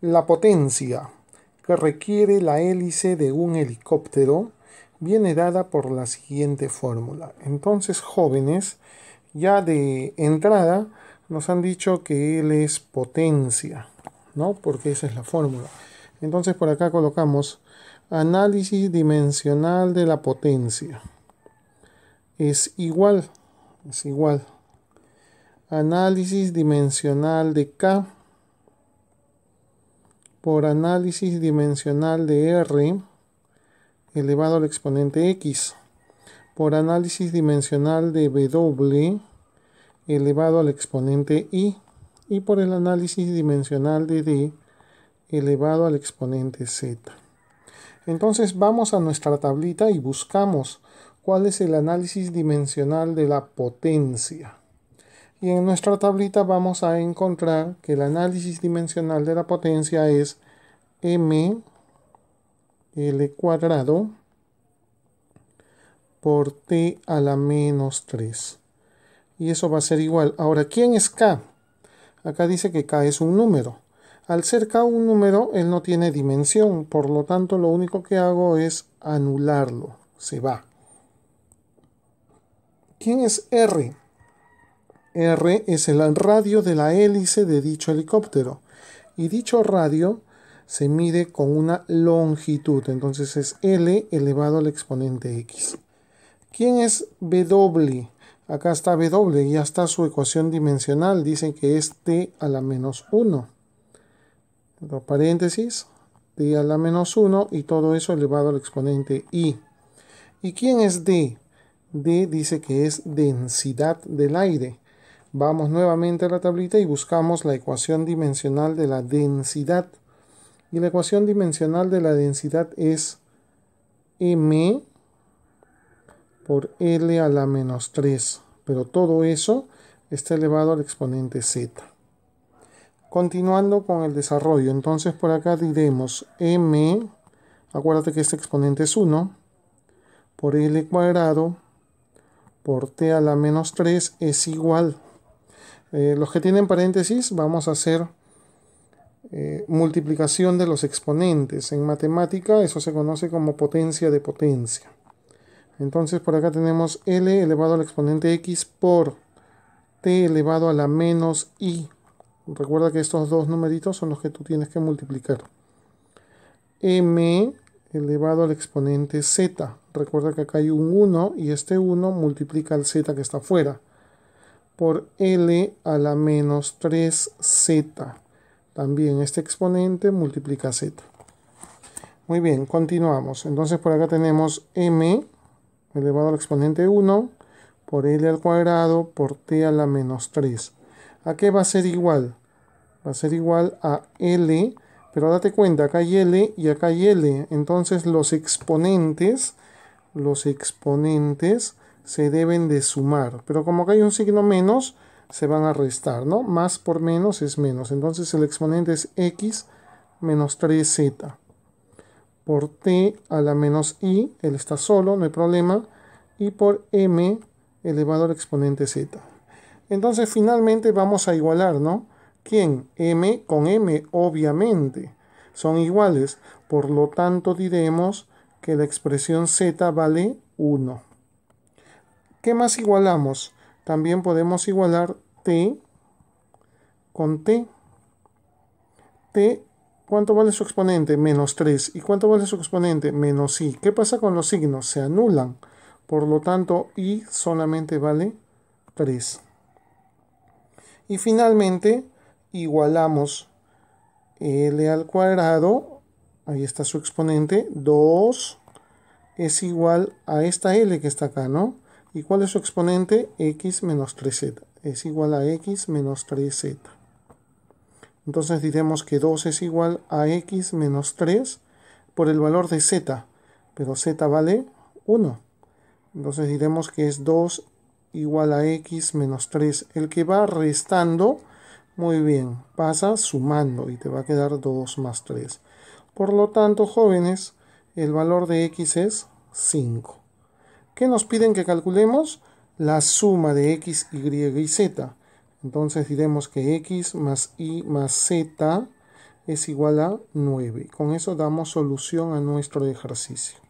La potencia que requiere la hélice de un helicóptero viene dada por la siguiente fórmula. Entonces, jóvenes, ya de entrada nos han dicho que él es potencia, ¿no? Porque esa es la fórmula. Entonces, por acá colocamos análisis dimensional de la potencia. Es igual, es igual. Análisis dimensional de K por análisis dimensional de R elevado al exponente X, por análisis dimensional de W elevado al exponente Y, y por el análisis dimensional de D elevado al exponente Z. Entonces vamos a nuestra tablita y buscamos cuál es el análisis dimensional de la potencia y en nuestra tablita vamos a encontrar que el análisis dimensional de la potencia es m l cuadrado por t a la menos 3 y eso va a ser igual ahora quién es k acá dice que k es un número al ser k un número él no tiene dimensión por lo tanto lo único que hago es anularlo se va quién es r R es el radio de la hélice de dicho helicóptero y dicho radio se mide con una longitud, entonces es L elevado al exponente X. ¿Quién es W? Acá está W, ya está su ecuación dimensional, dicen que es T a la menos 1. Los paréntesis, T a la menos 1 y todo eso elevado al exponente Y. ¿Y quién es D? D dice que es densidad del aire. Vamos nuevamente a la tablita y buscamos la ecuación dimensional de la densidad. Y la ecuación dimensional de la densidad es m por L a la menos 3. Pero todo eso está elevado al exponente Z. Continuando con el desarrollo, entonces por acá diremos M, acuérdate que este exponente es 1, por L cuadrado por T a la menos 3 es igual eh, los que tienen paréntesis vamos a hacer eh, multiplicación de los exponentes. En matemática eso se conoce como potencia de potencia. Entonces por acá tenemos L elevado al exponente X por T elevado a la menos I. Recuerda que estos dos numeritos son los que tú tienes que multiplicar. M elevado al exponente Z. Recuerda que acá hay un 1 y este 1 multiplica al Z que está afuera por L a la menos 3Z. También este exponente multiplica Z. Muy bien, continuamos. Entonces por acá tenemos M elevado al exponente 1 por L al cuadrado por T a la menos 3. ¿A qué va a ser igual? Va a ser igual a L, pero date cuenta, acá hay L y acá hay L. Entonces los exponentes, los exponentes se deben de sumar. Pero como que hay un signo menos, se van a restar, ¿no? Más por menos es menos. Entonces el exponente es x menos 3z. Por t a la menos i, él está solo, no hay problema. Y por m elevado al exponente z. Entonces finalmente vamos a igualar, ¿no? ¿Quién? m con m, obviamente. Son iguales. Por lo tanto diremos que la expresión z vale 1. ¿Qué más igualamos? También podemos igualar T con T. T, ¿cuánto vale su exponente? Menos 3. ¿Y cuánto vale su exponente? Menos I. ¿Qué pasa con los signos? Se anulan. Por lo tanto, I solamente vale 3. Y finalmente, igualamos L al cuadrado, ahí está su exponente, 2 es igual a esta L que está acá, ¿no? ¿Y cuál es su exponente? x menos 3z. Es igual a x menos 3z. Entonces diremos que 2 es igual a x menos 3 por el valor de z. Pero z vale 1. Entonces diremos que es 2 igual a x menos 3. El que va restando, muy bien, pasa sumando y te va a quedar 2 más 3. Por lo tanto, jóvenes, el valor de x es 5. ¿Qué nos piden que calculemos la suma de x, y y z. Entonces diremos que x más y más z es igual a 9. Con eso damos solución a nuestro ejercicio.